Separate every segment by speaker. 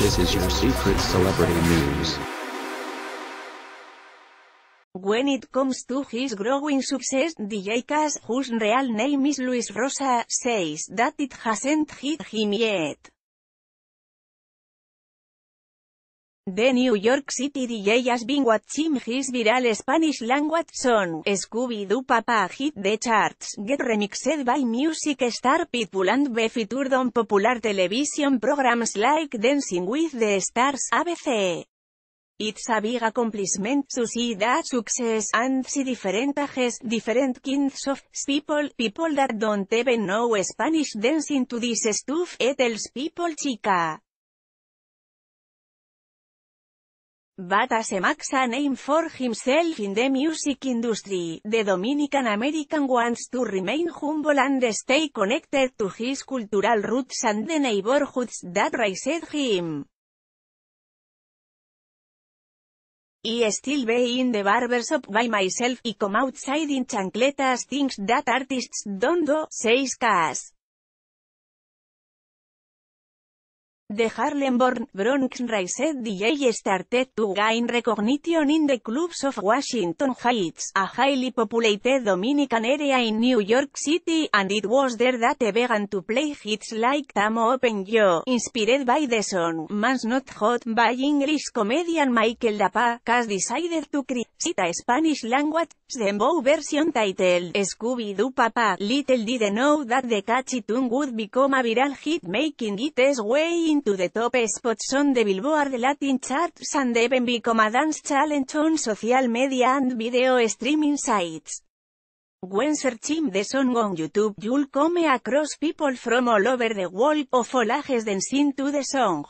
Speaker 1: This is your secret celebrity news. When it comes to his growing success, DJ Cass, whose real name is Luis Rosa, says that it hasn't hit him yet. The New York City DJ has been watching his viral Spanish language song, Scooby-Doo Papa hit the charts, get remixed by music star Pitbull and be featured on popular television programs like Dancing with the Stars ABC. It's a big accomplishment to see that success and see different ages, different kinds of people, people that don't even know Spanish dancing to this stuff, it people chica. But as a name for himself in the music industry, the Dominican American wants to remain humble and stay connected to his cultural roots and the neighborhoods that raised him. Y still be in the barbershop by myself y come outside in chancletas things that artists don't do, says Cass. The Harlem-born Bronx raised DJ started to gain recognition in the clubs of Washington Heights, a highly populated Dominican area in New York City, and it was there that he began to play hits like Tamo Open Yo, inspired by the song Man's Not Hot by English comedian Michael Dapa, has decided to create a Spanish-language Dembow version title, Scooby-Doo Papa, Little Did Know That The Catchy Tune Would Become a Viral Hit Making It Its Way Into The Top Spots on the Billboard Latin Charts and Even Become a Dance Challenge on Social Media and Video Streaming Sites. When searching the song on YouTube you'll come across people from all over the world of all ages dancing to the song.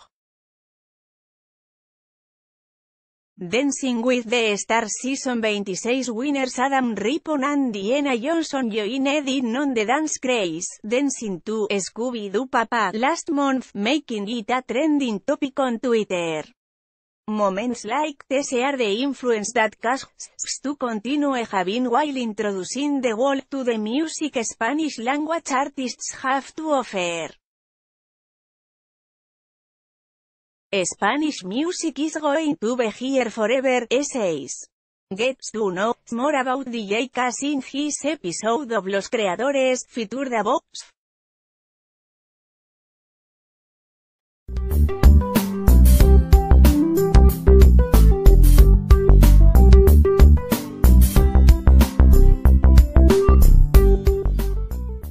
Speaker 1: Dancing with the Stars Season 26 winners Adam Rippon and Diana Johnson joined in non the dance craze, dancing to Scooby-Doo Papa, last month, making it a trending topic on Twitter. Moments like this are the influence that casts to continue having while introducing the world to the music Spanish language artists have to offer. Spanish music is going to be here forever, S6. Get to know more about DJ Cass in his episode of Los Creadores, Future the Vox.